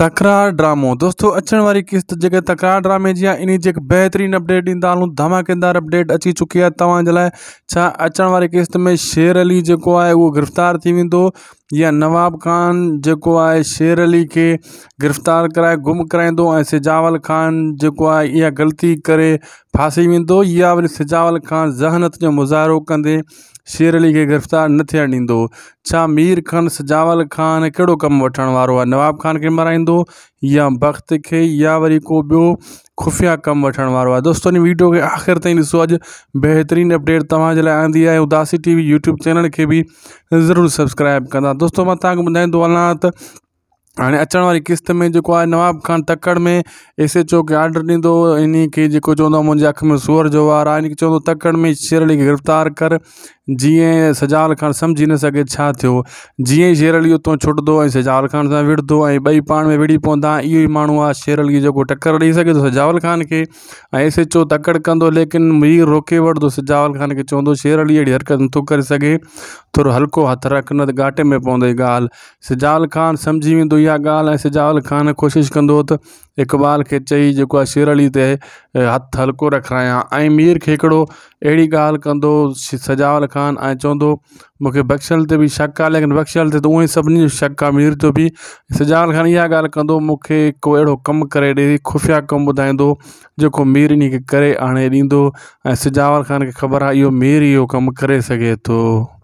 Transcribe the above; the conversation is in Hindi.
तकरार ड्रामो दोस्तों अचण वारी किस्त जेके तकरार ड्रामे जी आहे इन जी हिकु अपडेट ॾींदा हलूं धमाकेदार अपडेट अची चुकी है तव्हांजे लाइ छा किस्त में शेर अली जो है उहो गिरफ़्तार थी वेंदो या नवाब खान जेको आहे शेर अली के गिरफ़्तार कराए गुम कराईंदो ऐं सिजावल ख़ान जेको आहे इहा ग़लती कर फासी वो या वरी सिजावल ख़ान ज़हनत जो मुज़ाहिरो कंदे शेर अली के गिरफ़्तार न थियणु ॾींदो मीर ख़ान सजावल ख़ान कड़ो कम वो वारो नवाब ख़ान के मराईंदो या बख़्त के या वरी को बो ख़ुफ़िया कम वो वारो दोस्तों वीडियो के आख़िर तीस अज बेहतरीन अपडेट तवे आंदी है उदासी टीवी यूट्यूब चैनल के भी जरूर सब्सक्राइब कर दोस्तों मां तव्हांखे ॿुधाईंदो हाँ अचण वारी किश्त में जो आहे नवाब खान तकड़ में एसे चो खे आर्डर ॾींदो इन खे जेको चवंदो आहे अख में सूअर जो वार आहे इन खे चवंदो में शेरली गिरफ़्तार कर जी सजाल खान समझी न सघे छा थियो जीअं ई शेर सजाल खान से विढ़ंदो ऐं ॿई में विढ़ी पवंदा इहो ई माण्हू आहे शेर अली जेको टकर ॾेई सजावल ख़ान के एस एच ओ तकड़ कंदो लेकिन मीर रोके वो सजावल ख़ान के चवंदो शेरली अड़ी हरकत नो कर सघे थोरो हल्को हथ रखनि त घाटे में पवंदई ॻाल्हि सिजाल ख़ान समझी वेंदो इहा ॻाल्हि ऐं ख़ान कोशिश कह तो इक़बाल के चई जो आहे शेर अली ते हल्को रखाया मीर के अड़ी अहिड़ी ॻाल्हि सजाल ख़ान ऐं चवंदो मूंखे बख़्शियल ते शक आहे लेकिन बख़्शियल से तो उहो शक आहे मीर जो भी सजाल ख़ान इहा गाल कंदो मूंखे को अहिड़ो कमु करे ॾे खुफ़िया कमु ॿुधाईंदो जेको मीर इन खे करे आणे ॾींदो ऐं ख़ान के ख़बर आहे यो मीर इहो कमु करे सघे थो